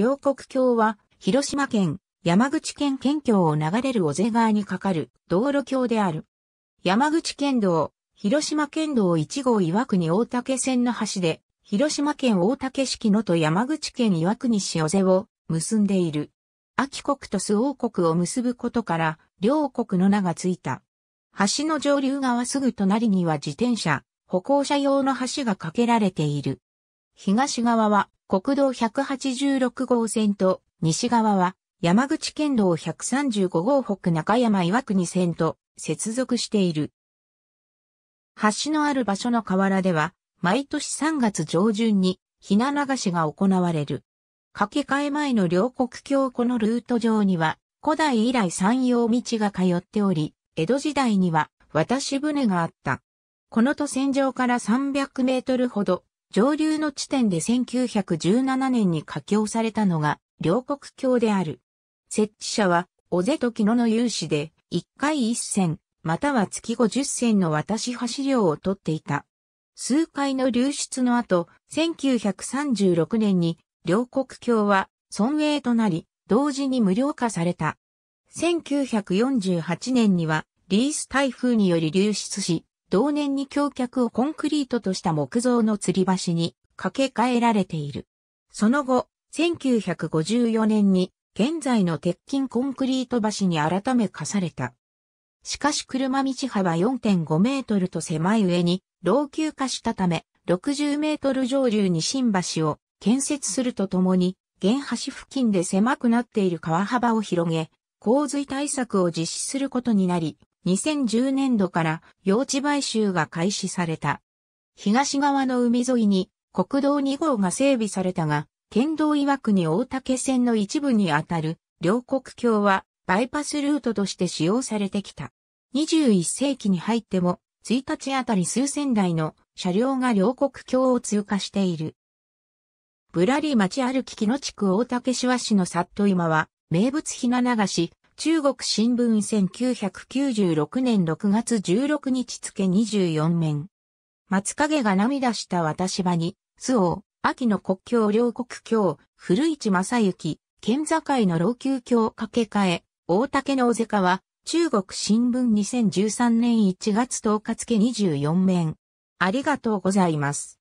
両国橋は、広島県、山口県県境を流れる尾瀬川に架かる道路橋である。山口県道、広島県道1号岩国大竹線の橋で、広島県大竹式の野と山口県岩国市尾瀬を結んでいる。秋国と須王国を結ぶことから、両国の名がついた。橋の上流側すぐ隣には自転車、歩行者用の橋が架けられている。東側は国道186号線と西側は山口県道135号北中山岩国線と接続している。橋のある場所の河原では毎年3月上旬にひな流しが行われる。掛け替え前の両国境このルート上には古代以来山陽道が通っており、江戸時代には渡し船があった。この渡船上から300メートルほど上流の地点で1917年に架橋されたのが、両国橋である。設置者は、尾瀬と木野の有志で、1回1銭、または月50銭の渡し橋料を取っていた。数回の流出の後、1936年に、両国橋は、村営となり、同時に無料化された。1948年には、リース台風により流出し、同年に橋脚をコンクリートとした木造の吊り橋に架け替えられている。その後、1954年に現在の鉄筋コンクリート橋に改め課された。しかし車道幅4.5メートルと狭い上に老朽化したため60メートル上流に新橋を建設するとともに原橋付近で狭くなっている川幅を広げ洪水対策を実施することになり2010年度から用地買収が開始された。東側の海沿いに国道2号が整備されたが、県道曰くに大竹線の一部にあたる両国橋はバイパスルートとして使用されてきた。21世紀に入っても、1日あたり数千台の車両が両国橋を通過している。ぶらり町歩き木の地区大竹市和市の里今は、名物ひな流し、中国新聞1996年6月16日付24面。松影が涙した私場に、須王、秋の国境両国境、古市正幸、県境の老朽橋架け替え、大竹の大瀬川、中国新聞2013年1月10日付24面。ありがとうございます。